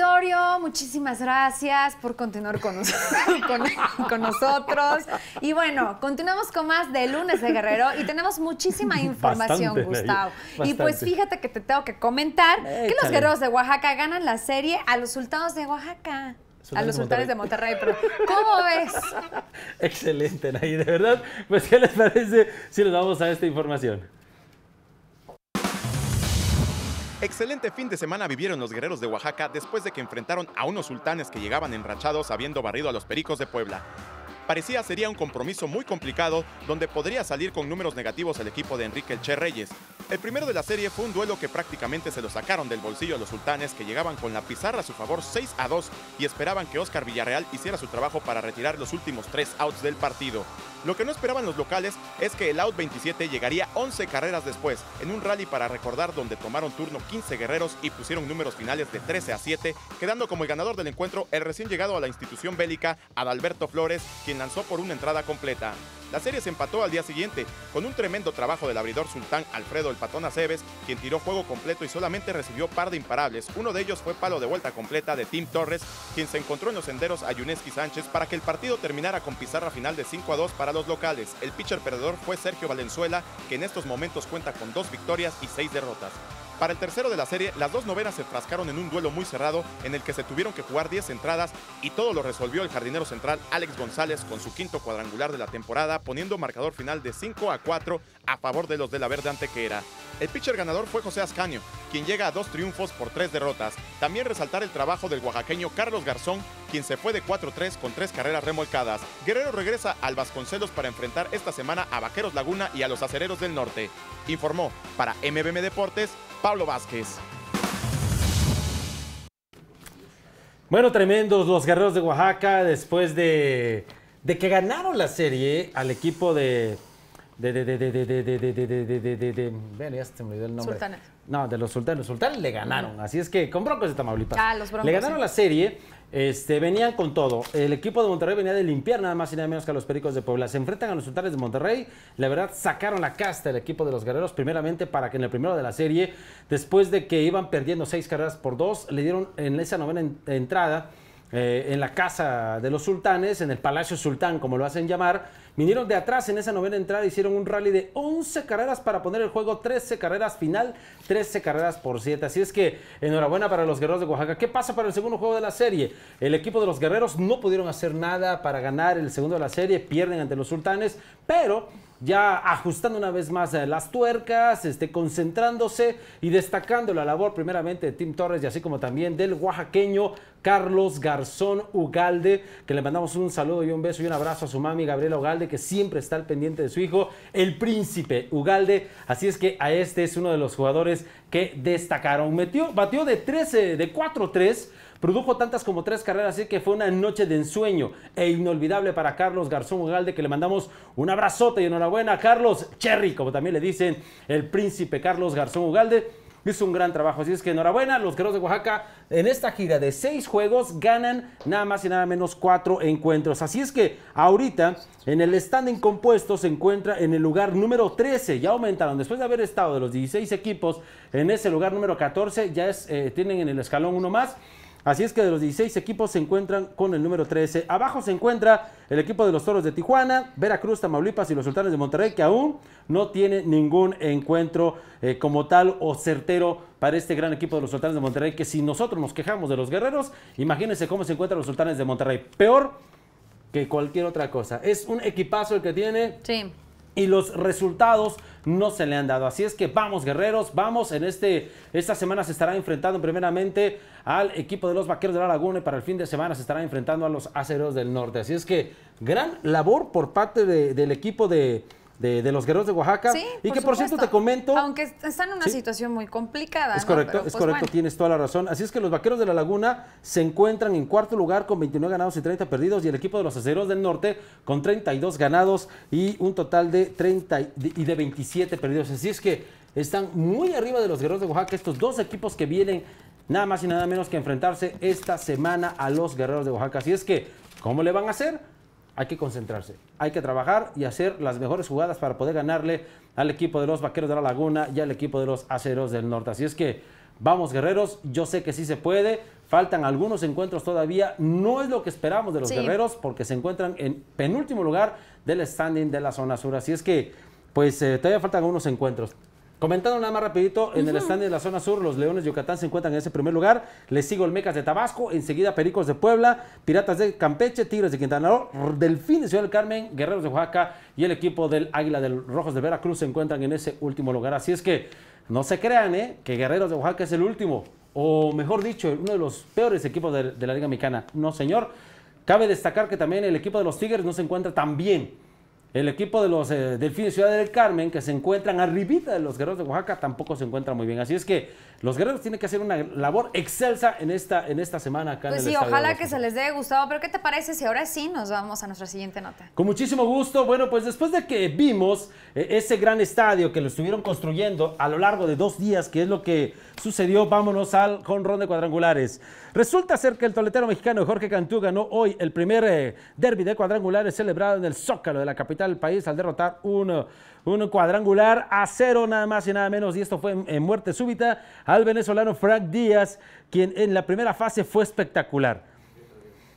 auditorio, muchísimas gracias por continuar con, con, nosotros. Y bueno, continuamos con más de lunes de Guerrero y tenemos muchísima información, Gustavo. Y pues fíjate que te tengo que comentar que los guerreros de Oaxaca ganan la serie a los sultanos de Oaxaca. a los sultanes de Monterrey, pero ¿cómo ves? Excelente, Nay, de verdad. Pues, ¿qué les parece si les vamos a esta información? Excelente fin de semana vivieron los guerreros de Oaxaca después de que enfrentaron a unos sultanes que llegaban enrachados habiendo barrido a los pericos de Puebla. Parecía sería un compromiso muy complicado donde podría salir con números negativos el equipo de Enrique Elche Reyes. El primero de la serie fue un duelo que prácticamente se lo sacaron del bolsillo a los sultanes que llegaban con la pizarra a su favor 6 a 2 y esperaban que Oscar Villarreal hiciera su trabajo para retirar los últimos tres outs del partido. Lo que no esperaban los locales es que el Out 27 llegaría 11 carreras después, en un rally para recordar donde tomaron turno 15 guerreros y pusieron números finales de 13 a 7, quedando como el ganador del encuentro el recién llegado a la institución bélica Adalberto Flores, quien lanzó por una entrada completa. La serie se empató al día siguiente, con un tremendo trabajo del abridor sultán Alfredo El Patón Aceves, quien tiró juego completo y solamente recibió par de imparables. Uno de ellos fue palo de vuelta completa de Tim Torres, quien se encontró en los senderos a Yuneski Sánchez para que el partido terminara con pizarra final de 5 a 2 los locales. El pitcher perdedor fue Sergio Valenzuela, que en estos momentos cuenta con dos victorias y seis derrotas. Para el tercero de la serie, las dos novenas se frascaron en un duelo muy cerrado en el que se tuvieron que jugar 10 entradas y todo lo resolvió el jardinero central Alex González con su quinto cuadrangular de la temporada, poniendo marcador final de 5 a 4 a favor de los de la Verde Antequera. El pitcher ganador fue José Ascaño, quien llega a dos triunfos por tres derrotas. También resaltar el trabajo del oaxaqueño Carlos Garzón, quien se fue de 4-3 con tres carreras remolcadas. Guerrero regresa al Vasconcelos para enfrentar esta semana a Vaqueros Laguna y a los Acereros del Norte. Informó para MBM Deportes, Pablo Vázquez. Bueno, tremendos los guerreros de Oaxaca después de que ganaron la serie al equipo de de, de, de, de, de, de, de, de, de, No, de los sultanes. Los sultanes le ganaron, así es que con Broncos de Tamaulipas. Ah, los Broncos. Le ganaron la serie, este, venían con todo. El equipo de Monterrey venía de limpiar nada más y nada menos que a los Pericos de Puebla. Se enfrentan a los Sultanes de Monterrey. La verdad, sacaron la casta el equipo de los Guerreros, primeramente para que en el primero de la serie, después de que iban perdiendo seis carreras por dos, le dieron en esa novena entrada en la casa de los Sultanes, en el Palacio Sultán, como lo hacen llamar Vinieron de atrás en esa novena entrada, hicieron un rally de 11 carreras para poner el juego 13 carreras final, 13 carreras por 7. Así es que enhorabuena para los guerreros de Oaxaca. ¿Qué pasa para el segundo juego de la serie? El equipo de los guerreros no pudieron hacer nada para ganar el segundo de la serie, pierden ante los sultanes, pero ya ajustando una vez más las tuercas, este, concentrándose y destacando la labor primeramente de Tim Torres y así como también del oaxaqueño Carlos Garzón Ugalde, que le mandamos un saludo y un beso y un abrazo a su mami Gabriela Ugalde que siempre está al pendiente de su hijo, el príncipe Ugalde. Así es que a este es uno de los jugadores que destacaron. Metió, batió de 13, de 4-3. Produjo tantas como tres carreras, así que fue una noche de ensueño e inolvidable para Carlos Garzón Ugalde, que le mandamos un abrazote y enhorabuena a Carlos Cherry, como también le dicen el príncipe Carlos Garzón Ugalde es un gran trabajo. Así es que enhorabuena, los guerreros de Oaxaca en esta gira de seis juegos ganan nada más y nada menos cuatro encuentros. Así es que ahorita en el standing compuesto se encuentra en el lugar número 13. Ya aumentaron. Después de haber estado de los 16 equipos en ese lugar número 14, ya eh, tienen en el escalón uno más. Así es que de los 16 equipos se encuentran con el número 13. Abajo se encuentra el equipo de los Toros de Tijuana, Veracruz, Tamaulipas y los Sultanes de Monterrey, que aún no tiene ningún encuentro eh, como tal o certero para este gran equipo de los Sultanes de Monterrey, que si nosotros nos quejamos de los guerreros, imagínense cómo se encuentran los Sultanes de Monterrey. Peor que cualquier otra cosa. Es un equipazo el que tiene. Sí y los resultados no se le han dado. Así es que vamos, guerreros, vamos. En este, esta semana se estará enfrentando primeramente al equipo de los vaqueros de la Laguna y para el fin de semana se estará enfrentando a los aceros del norte. Así es que gran labor por parte del equipo de, de, de los guerreros de Oaxaca. y que por cierto te comento. Aunque están en una situación muy complicada. Es correcto, es pues, correcto, tienes toda la razón. Así es que los vaqueros de la Laguna se encuentran en cuarto lugar con 29 ganados y 30 perdidos. Y el equipo de los aceros del norte con 32 ganados y un total de 30 y de 27 perdidos. Así es que están muy arriba de los guerreros de Oaxaca, estos dos equipos que vienen nada más y nada menos que enfrentarse esta semana a los guerreros de Oaxaca. Así es que, ¿cómo le van a hacer? hay que concentrarse, hay que trabajar y hacer las mejores jugadas para poder ganarle al equipo de los Vaqueros de la Laguna y al equipo de los Aceros del Norte. Así es que vamos guerreros, yo sé que sí se puede, faltan algunos encuentros todavía, no es lo que esperamos de los guerreros porque se encuentran en penúltimo lugar del standing de la zona sur. Así es que pues eh, todavía faltan algunos encuentros. Comentando nada más rapidito, en el stand de la zona sur, los Leones de Yucatán se encuentran en ese primer lugar, les sigo el Mecas de Tabasco, enseguida Pericos de Puebla, Piratas de Campeche, Tigres de Quintana Roo, Delfines de Ciudad del Carmen, Guerreros de Oaxaca y el equipo del Águila de Rojos de Veracruz se encuentran en ese último lugar. Así es que no se crean ¿eh? que Guerreros de Oaxaca es el último, o mejor dicho, uno de los peores equipos de, de la Liga Mexicana. No, señor. Cabe destacar que también el equipo de los Tigres no se encuentra tan bien el equipo de los eh, Delfines Ciudad del Carmen, que se encuentran arribita de los guerreros de Oaxaca, tampoco se encuentra muy bien. Así es que los guerreros tienen que hacer una labor excelsa en esta, en esta semana acá pues en el sí, ojalá que se les dé gustado. Pero ¿qué te parece si ahora sí nos vamos a nuestra siguiente nota? Con muchísimo gusto. Bueno, pues después de que vimos eh, ese gran estadio que lo estuvieron construyendo a lo largo de dos días, que es lo que sucedió, vámonos al jonrón de cuadrangulares. Resulta ser que el toletero mexicano Jorge Cantú ganó hoy el primer derbi eh, derby de cuadrangulares celebrado en el Zócalo de la capital el país al derrotar un, cuadrangular a cero, nada más y nada menos. Y esto fue en, muerte súbita al venezolano Frank Díaz, quien en la primera fase fue espectacular.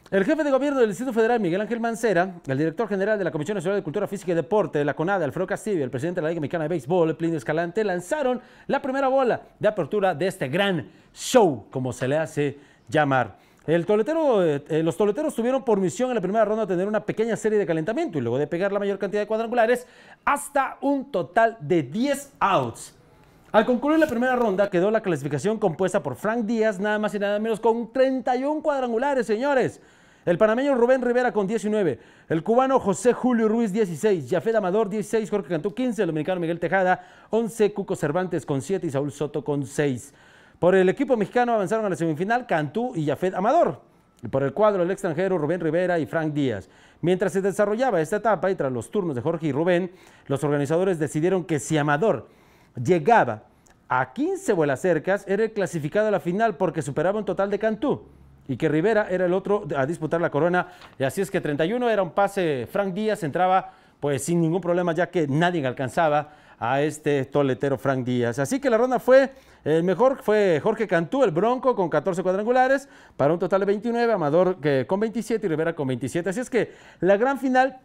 El jefe de gobierno del Distrito Federal, Miguel Ángel Mancera, el director general de la Comisión Nacional de Cultura Física y Deporte de la CONADE, Alfredo Castillo, el presidente de la Liga Mexicana de Béisbol, Plinio Escalante, lanzaron la primera bola de apertura de este gran show, como se le hace llamar toletero, eh, eh, los toleteros tuvieron por misión en la primera ronda tener una pequeña serie de calentamiento y luego de pegar la mayor cantidad de cuadrangulares hasta un total de 10 outs. Al concluir la primera ronda quedó la clasificación compuesta por Frank Díaz, nada más y nada menos, con 31 cuadrangulares, señores. El panameño Rubén Rivera con 19, el cubano José Julio Ruiz 16, Jafet Amador 16, Jorge Cantú 15, el dominicano Miguel Tejada 11, Cuco Cervantes con 7 y Saúl Soto con 6. Por el equipo mexicano avanzaron a la semifinal Cantú y Jafet Amador. Y por el cuadro el extranjero Rubén Rivera y Frank Díaz. Mientras se desarrollaba esta etapa y tras los turnos de Jorge y Rubén, los organizadores decidieron que si Amador llegaba a 15 cercas era el clasificado a la final porque superaba un total de Cantú y que Rivera era el otro a disputar la corona. Y así es que 31 era un pase, Frank Díaz entraba pues sin ningún problema ya que nadie alcanzaba a este toletero Frank Díaz. Así que la ronda fue, el eh, mejor fue Jorge Cantú, el Bronco, con 14 cuadrangulares, para un total de 29, Amador que, con 27 y Rivera con 27. Así es que la gran final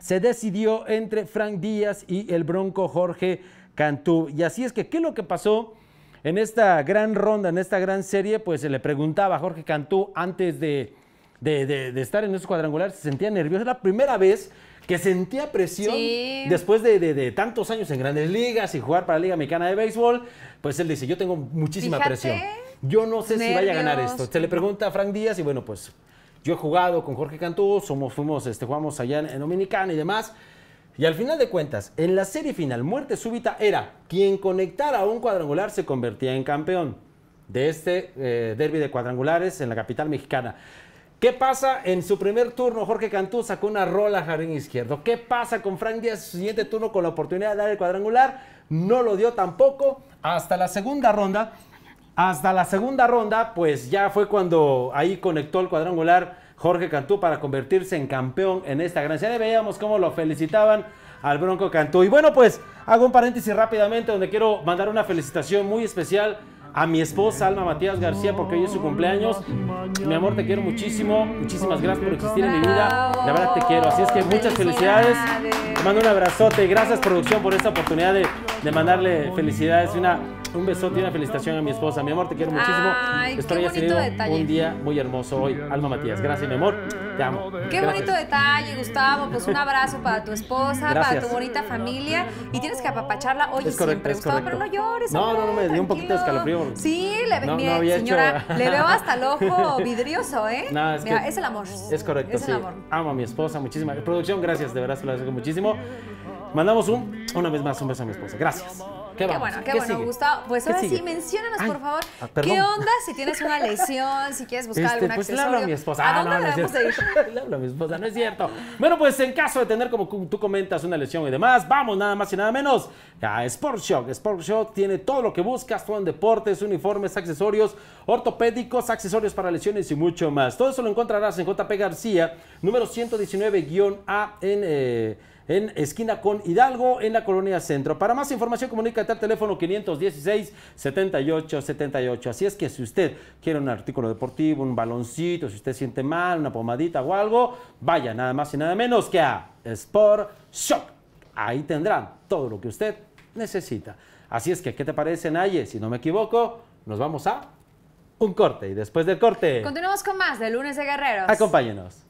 se decidió entre Frank Díaz y el Bronco Jorge Cantú. Y así es que, ¿qué es lo que pasó? En esta gran ronda, en esta gran serie, pues se le preguntaba a Jorge Cantú antes de, de, estar en esos cuadrangulares, se sentía nervioso. Es la primera vez que sentía presión después de, tantos años en grandes ligas y jugar para la Liga Mexicana de Béisbol, pues él dice, yo tengo muchísima presión. Yo no sé si vaya a ganar esto. Se le pregunta a Frank Díaz y bueno, pues yo he jugado con Jorge Cantú, somos, fuimos, este, jugamos allá en, Dominicana y demás. Y al final de cuentas, en la serie final, muerte súbita era quien conectara a un cuadrangular se convertía en campeón de este eh, derby de cuadrangulares en la capital mexicana. ¿Qué pasa? En su primer turno, Jorge Cantú sacó una rola a jardín izquierdo. ¿Qué pasa con Frank Díaz en su siguiente turno con la oportunidad de dar el cuadrangular? No lo dio tampoco. Hasta la segunda ronda. Hasta la segunda ronda, pues ya fue cuando ahí conectó el cuadrangular Jorge Cantú para convertirse en campeón en esta gran serie. Veíamos cómo lo felicitaban al Bronco Cantú. Y bueno, pues hago un paréntesis rápidamente donde quiero mandar una felicitación muy especial a mi esposa Alma Matías García porque hoy es su cumpleaños. Mi amor, te quiero muchísimo. Muchísimas gracias por existir en mi vida. La verdad te quiero. Así es que muchas felicidades. Te mando un abrazote. Gracias producción por esta oportunidad de, de mandarle felicidades. Una un besote y una felicitación a mi esposa. Mi amor, te quiero muchísimo. Ay, Espero qué detalle. un día muy hermoso hoy. Alma Matías, gracias, mi amor. Te amo. Qué bonito detalle, Gustavo. Pues un abrazo para tu esposa, para tu bonita familia. Y tienes que apapacharla hoy es siempre, Gustavo, pero no llores. No, no, no, me dio un poquito de escalofrío. Sí, le, señora, le veo hasta el ojo vidrioso, ¿eh? es, Mira, es el amor. Es correcto, es el sí. amor. Amo a mi esposa muchísimo. Producción, gracias, de verdad, se lo agradezco muchísimo. Mandamos un, una vez más un beso a mi esposa. Gracias. ¿Qué, bueno, qué, bueno, Gustavo. Pues ahora sí, menciónanos, por favor, ah, ¿qué onda si tienes una lesión, si quieres buscar este, algún pues le hablo a mi esposa. Ah, ¿A dónde no, no ir? Le hablo a mi esposa, no es cierto. Bueno, pues en caso de tener, como tú comentas, una lesión y demás, vamos nada más y nada menos a Sport Shock. Sport Shock tiene todo lo que buscas, todo en deportes, uniformes, accesorios ortopédicos, accesorios para lesiones y mucho más. Todo eso lo encontrarás en JP García, número 119-A en... Eh, en esquina con Hidalgo, en la colonia Centro. Para más información, comunícate al teléfono 516 7878 Así es que si usted quiere un artículo deportivo, un baloncito, si usted siente mal, una pomadita o algo, vaya nada más y nada menos que a Sport Shop. Ahí tendrán todo lo que usted necesita. Así es que, ¿qué te parece, Naye? Si no me equivoco, nos vamos a un corte y después del corte. Continuamos con más de Lunes de Guerreros. Acompáñenos.